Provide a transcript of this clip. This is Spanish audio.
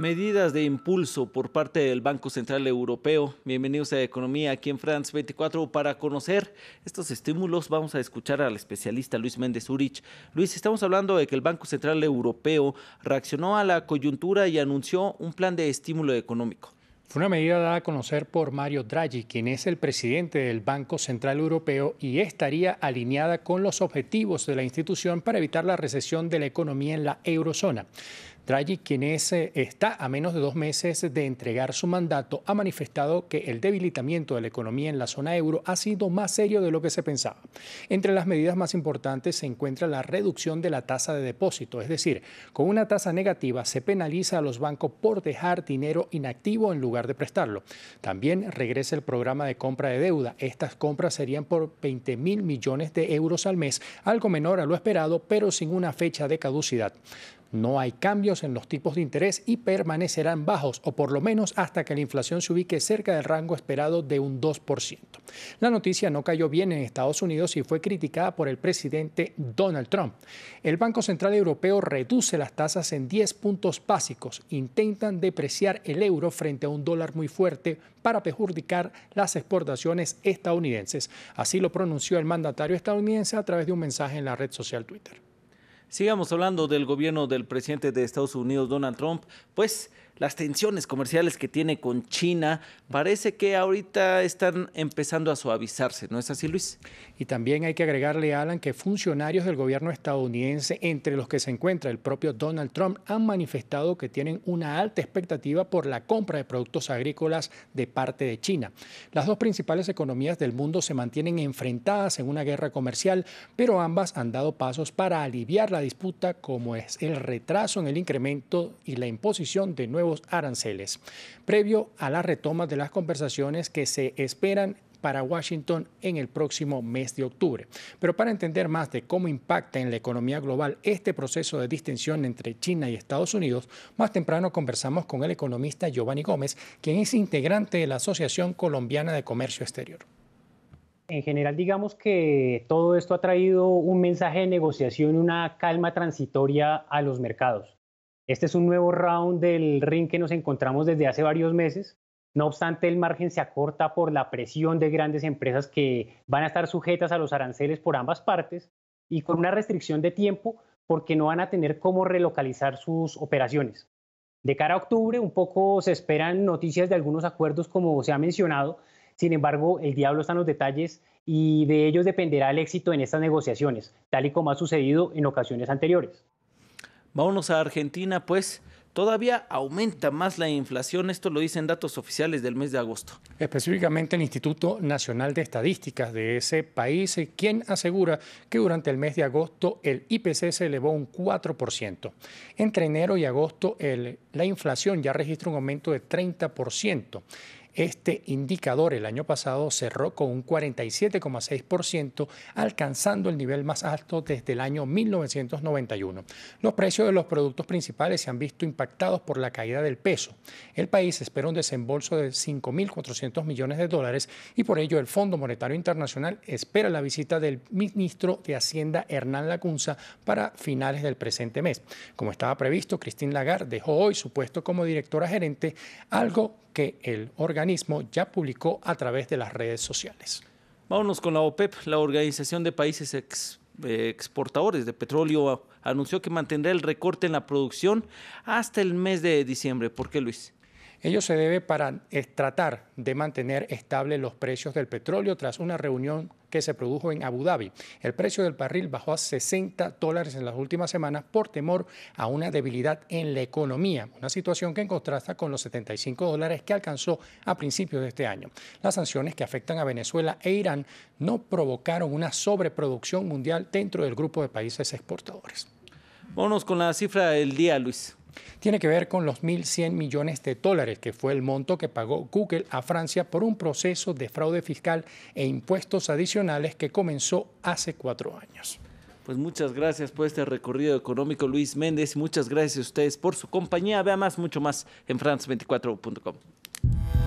Medidas de impulso por parte del Banco Central Europeo. Bienvenidos a Economía aquí en France 24 para conocer estos estímulos. Vamos a escuchar al especialista Luis Méndez Urich. Luis, estamos hablando de que el Banco Central Europeo reaccionó a la coyuntura y anunció un plan de estímulo económico. Fue una medida dada a conocer por Mario Draghi, quien es el presidente del Banco Central Europeo y estaría alineada con los objetivos de la institución para evitar la recesión de la economía en la eurozona. Draghi, quien eh, está a menos de dos meses de entregar su mandato, ha manifestado que el debilitamiento de la economía en la zona euro ha sido más serio de lo que se pensaba. Entre las medidas más importantes se encuentra la reducción de la tasa de depósito, es decir, con una tasa negativa se penaliza a los bancos por dejar dinero inactivo en lugar de prestarlo. También regresa el programa de compra de deuda. Estas compras serían por 20 mil millones de euros al mes, algo menor a lo esperado, pero sin una fecha de caducidad. No hay cambios en los tipos de interés y permanecerán bajos, o por lo menos hasta que la inflación se ubique cerca del rango esperado de un 2%. La noticia no cayó bien en Estados Unidos y fue criticada por el presidente Donald Trump. El Banco Central Europeo reduce las tasas en 10 puntos básicos, intentan depreciar el euro frente a un dólar muy fuerte para perjudicar las exportaciones estadounidenses. Así lo pronunció el mandatario estadounidense a través de un mensaje en la red social Twitter. Sigamos hablando del gobierno del presidente de Estados Unidos, Donald Trump, pues las tensiones comerciales que tiene con China, parece que ahorita están empezando a suavizarse, ¿no es así, Luis? Y también hay que agregarle, Alan, que funcionarios del gobierno estadounidense, entre los que se encuentra el propio Donald Trump, han manifestado que tienen una alta expectativa por la compra de productos agrícolas de parte de China. Las dos principales economías del mundo se mantienen enfrentadas en una guerra comercial, pero ambas han dado pasos para aliviar la disputa, como es el retraso en el incremento y la imposición de nuevos aranceles, previo a la retoma de las conversaciones que se esperan para Washington en el próximo mes de octubre. Pero para entender más de cómo impacta en la economía global este proceso de distensión entre China y Estados Unidos, más temprano conversamos con el economista Giovanni Gómez, quien es integrante de la Asociación Colombiana de Comercio Exterior. En general, digamos que todo esto ha traído un mensaje de negociación, una calma transitoria a los mercados. Este es un nuevo round del ring que nos encontramos desde hace varios meses. No obstante, el margen se acorta por la presión de grandes empresas que van a estar sujetas a los aranceles por ambas partes y con una restricción de tiempo porque no van a tener cómo relocalizar sus operaciones. De cara a octubre, un poco se esperan noticias de algunos acuerdos como se ha mencionado, sin embargo, el diablo está en los detalles y de ellos dependerá el éxito en estas negociaciones, tal y como ha sucedido en ocasiones anteriores. Vámonos a Argentina, pues todavía aumenta más la inflación. Esto lo dicen datos oficiales del mes de agosto. Específicamente el Instituto Nacional de Estadísticas de ese país, eh, quien asegura que durante el mes de agosto el IPC se elevó un 4%. Entre enero y agosto el, la inflación ya registra un aumento de 30%. Este indicador el año pasado cerró con un 47,6%, alcanzando el nivel más alto desde el año 1991. Los precios de los productos principales se han visto impactados por la caída del peso. El país espera un desembolso de 5.400 millones de dólares y por ello el Fondo Monetario Internacional espera la visita del ministro de Hacienda Hernán Lacunza para finales del presente mes. Como estaba previsto, Christine Lagarde dejó hoy su puesto como directora gerente, algo que el órgano organismo ya publicó a través de las redes sociales. Vámonos con la OPEP, la Organización de Países Exportadores de Petróleo, anunció que mantendrá el recorte en la producción hasta el mes de diciembre. ¿Por qué, Luis? Ello se debe para tratar de mantener estables los precios del petróleo tras una reunión que se produjo en Abu Dhabi. El precio del barril bajó a 60 dólares en las últimas semanas por temor a una debilidad en la economía, una situación que en contrasta con los 75 dólares que alcanzó a principios de este año. Las sanciones que afectan a Venezuela e Irán no provocaron una sobreproducción mundial dentro del grupo de países exportadores. Vámonos con la cifra del día, Luis. Tiene que ver con los 1.100 millones de dólares, que fue el monto que pagó Google a Francia por un proceso de fraude fiscal e impuestos adicionales que comenzó hace cuatro años. Pues muchas gracias por este recorrido económico, Luis Méndez. Muchas gracias a ustedes por su compañía. Vea más, mucho más en france24.com.